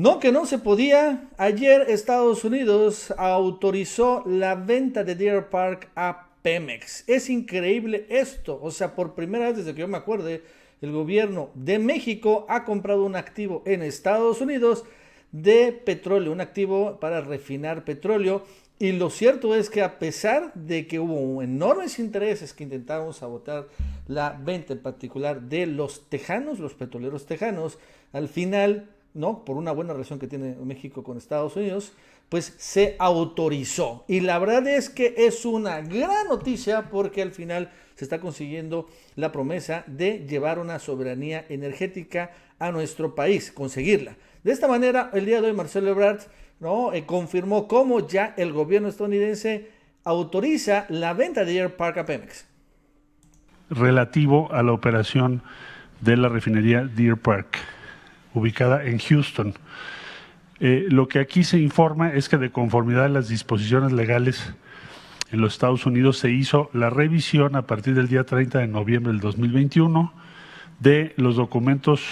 No, que no se podía. Ayer Estados Unidos autorizó la venta de Deer Park a Pemex. Es increíble esto. O sea, por primera vez desde que yo me acuerde, el gobierno de México ha comprado un activo en Estados Unidos de petróleo, un activo para refinar petróleo. Y lo cierto es que a pesar de que hubo enormes intereses que intentaron sabotar la venta en particular de los tejanos, los petroleros tejanos, al final ¿no? por una buena relación que tiene México con Estados Unidos, pues se autorizó. Y la verdad es que es una gran noticia porque al final se está consiguiendo la promesa de llevar una soberanía energética a nuestro país, conseguirla. De esta manera, el día de hoy Marcelo Ebrard ¿no? Eh, confirmó cómo ya el gobierno estadounidense autoriza la venta de Deer Park a Pemex. Relativo a la operación de la refinería Deer Park ubicada en Houston. Eh, lo que aquí se informa es que de conformidad a las disposiciones legales en los Estados Unidos se hizo la revisión a partir del día 30 de noviembre del 2021 de los documentos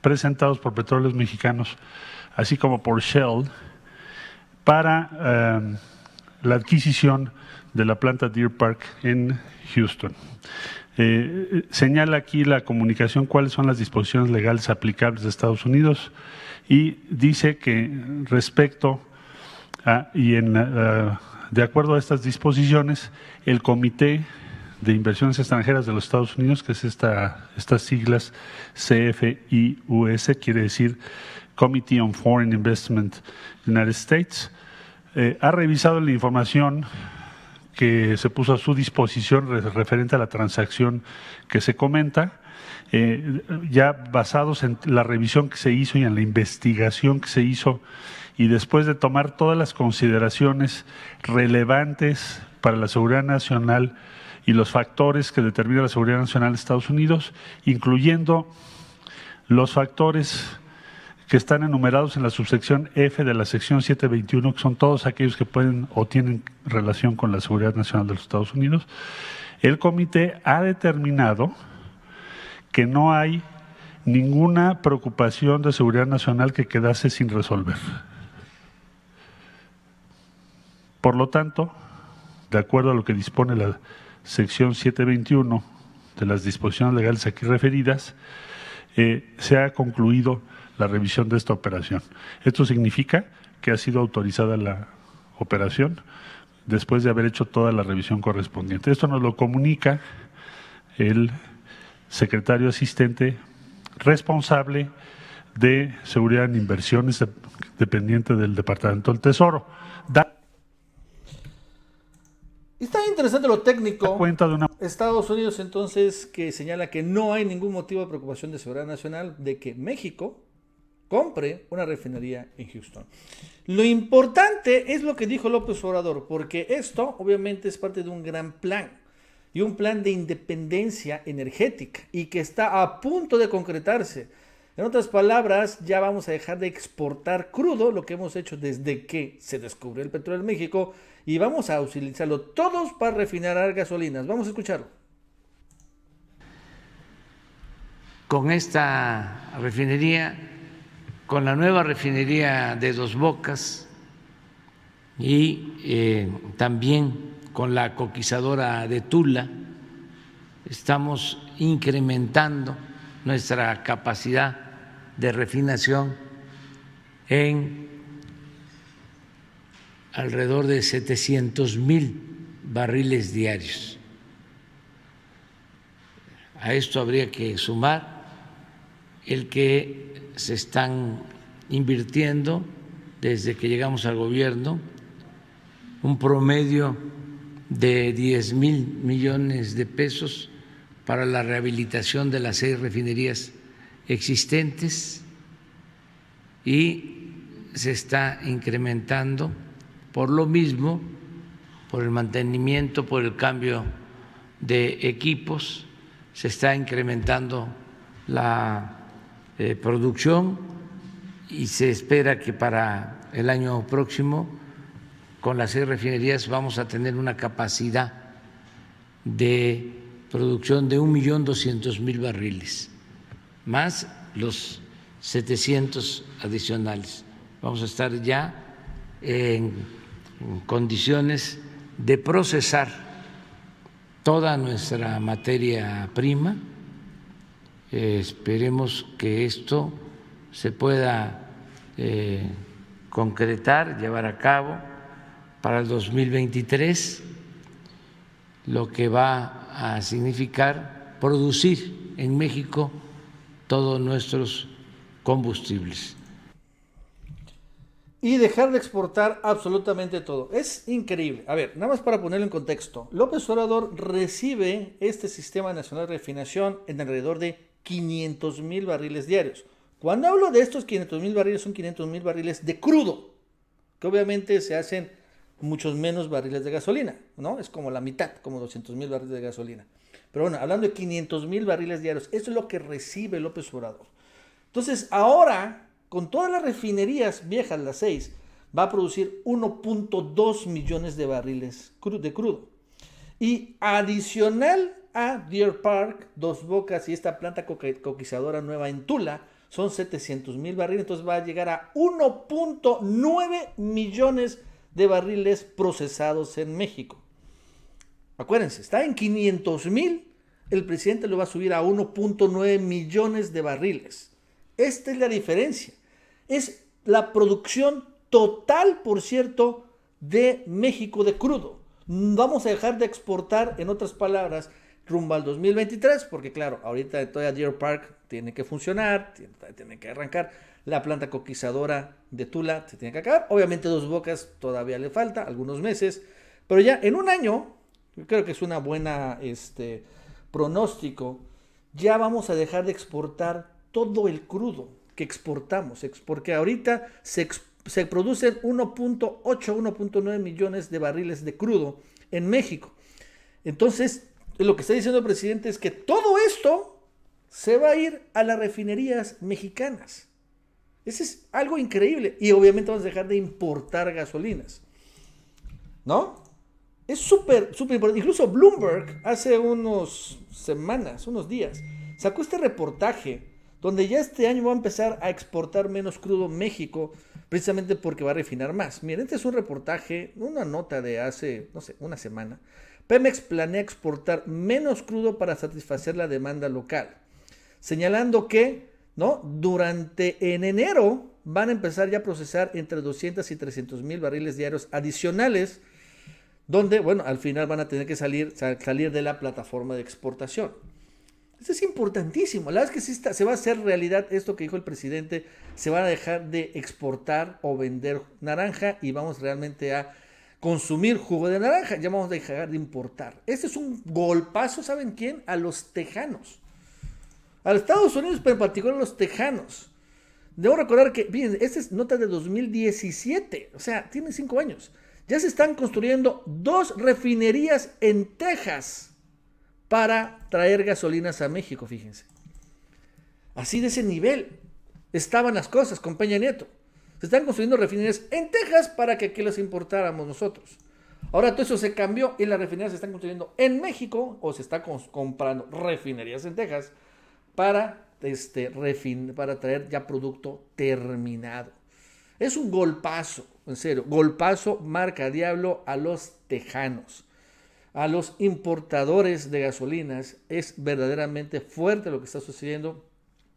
presentados por Petróleos Mexicanos, así como por Shell, para eh, la adquisición de la planta Deer Park en Houston. Eh, eh, señala aquí la comunicación cuáles son las disposiciones legales aplicables de Estados Unidos y dice que respecto a, y en, eh, de acuerdo a estas disposiciones, el Comité de Inversiones Extranjeras de los Estados Unidos, que es esta, estas siglas CFIUS, quiere decir Committee on Foreign Investment United States, ha revisado la información que se puso a su disposición referente a la transacción que se comenta, eh, ya basados en la revisión que se hizo y en la investigación que se hizo, y después de tomar todas las consideraciones relevantes para la seguridad nacional y los factores que determinan la seguridad nacional de Estados Unidos, incluyendo los factores que están enumerados en la subsección F de la sección 721, que son todos aquellos que pueden o tienen relación con la seguridad nacional de los Estados Unidos, el comité ha determinado que no hay ninguna preocupación de seguridad nacional que quedase sin resolver. Por lo tanto, de acuerdo a lo que dispone la sección 721 de las disposiciones legales aquí referidas, eh, se ha concluido la revisión de esta operación. Esto significa que ha sido autorizada la operación después de haber hecho toda la revisión correspondiente. Esto nos lo comunica el secretario asistente responsable de seguridad en inversiones dependiente del Departamento del Tesoro. Está interesante lo técnico. Cuenta de Estados Unidos entonces que señala que no hay ningún motivo de preocupación de seguridad nacional de que México compre una refinería en Houston. Lo importante es lo que dijo López Obrador, porque esto obviamente es parte de un gran plan y un plan de independencia energética y que está a punto de concretarse. En otras palabras, ya vamos a dejar de exportar crudo, lo que hemos hecho desde que se descubrió el petróleo en México, y vamos a utilizarlo todos para refinar gasolinas. Vamos a escucharlo. Con esta refinería con la nueva refinería de Dos Bocas y eh, también con la coquizadora de Tula, estamos incrementando nuestra capacidad de refinación en alrededor de 700 mil barriles diarios. A esto habría que sumar el que se están invirtiendo desde que llegamos al gobierno, un promedio de 10 mil millones de pesos para la rehabilitación de las seis refinerías existentes y se está incrementando por lo mismo, por el mantenimiento, por el cambio de equipos, se está incrementando la eh, producción y se espera que para el año próximo con las seis refinerías vamos a tener una capacidad de producción de 1.200.000 barriles, más los 700 adicionales. Vamos a estar ya en condiciones de procesar toda nuestra materia prima eh, esperemos que esto se pueda eh, concretar, llevar a cabo para el 2023, lo que va a significar producir en México todos nuestros combustibles. Y dejar de exportar absolutamente todo. Es increíble. A ver, nada más para ponerlo en contexto. López Obrador recibe este Sistema Nacional de Refinación en alrededor de 500 mil barriles diarios. Cuando hablo de estos 500 mil barriles, son 500 mil barriles de crudo, que obviamente se hacen muchos menos barriles de gasolina, ¿no? Es como la mitad, como 200 mil barriles de gasolina. Pero bueno, hablando de 500 mil barriles diarios, eso es lo que recibe López Obrador. Entonces, ahora, con todas las refinerías viejas, las seis, va a producir 1.2 millones de barriles de crudo. Y adicional a Deer Park, Dos Bocas y esta planta coquizadora nueva en Tula son 700 mil barriles, entonces va a llegar a 1.9 millones de barriles procesados en México. Acuérdense, está en 500 mil, el presidente lo va a subir a 1.9 millones de barriles. Esta es la diferencia. Es la producción total, por cierto, de México de crudo. Vamos a dejar de exportar, en otras palabras, rumbo al 2023, porque claro, ahorita todavía Deer Park tiene que funcionar, tiene, que arrancar, la planta coquizadora de Tula se tiene que acabar, obviamente Dos Bocas todavía le falta, algunos meses, pero ya en un año, yo creo que es una buena este, pronóstico, ya vamos a dejar de exportar todo el crudo que exportamos, porque ahorita se, se producen 1.8, 1.9 millones de barriles de crudo en México. Entonces, lo que está diciendo el presidente es que todo esto se va a ir a las refinerías mexicanas. eso es algo increíble. Y obviamente vamos a dejar de importar gasolinas. ¿No? Es súper, súper importante. Incluso Bloomberg hace unos semanas, unos días, sacó este reportaje donde ya este año va a empezar a exportar menos crudo México, precisamente porque va a refinar más. Miren, este es un reportaje, una nota de hace, no sé, una semana, Pemex planea exportar menos crudo para satisfacer la demanda local, señalando que, ¿no? Durante en enero van a empezar ya a procesar entre 200 y 300 mil barriles diarios adicionales, donde, bueno, al final van a tener que salir, salir de la plataforma de exportación. Esto es importantísimo. La verdad es que se va a hacer realidad esto que dijo el presidente. Se van a dejar de exportar o vender naranja y vamos realmente a consumir jugo de naranja, ya vamos a dejar de importar. Este es un golpazo, ¿saben quién? A los tejanos. A Estados Unidos, pero en particular a los tejanos. Debo recordar que, miren, esta es nota de 2017, o sea, tiene cinco años. Ya se están construyendo dos refinerías en Texas para traer gasolinas a México, fíjense. Así de ese nivel estaban las cosas con Peña Nieto. Se están construyendo refinerías en Texas para que aquí las importáramos nosotros. Ahora todo eso se cambió y las refinerías se están construyendo en México o se están comprando refinerías en Texas para, este, para traer ya producto terminado. Es un golpazo, en serio, golpazo marca diablo a los tejanos, a los importadores de gasolinas. Es verdaderamente fuerte lo que está sucediendo.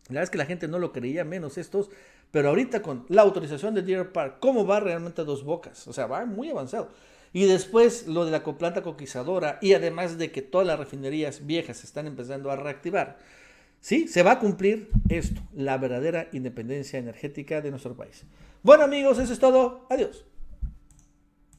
La verdad es que la gente no lo creía, menos estos pero ahorita con la autorización de Deer Park, ¿cómo va realmente a dos bocas? O sea, va muy avanzado. Y después lo de la planta coquizadora y además de que todas las refinerías viejas están empezando a reactivar. Sí, se va a cumplir esto, la verdadera independencia energética de nuestro país. Bueno amigos, eso es todo. Adiós.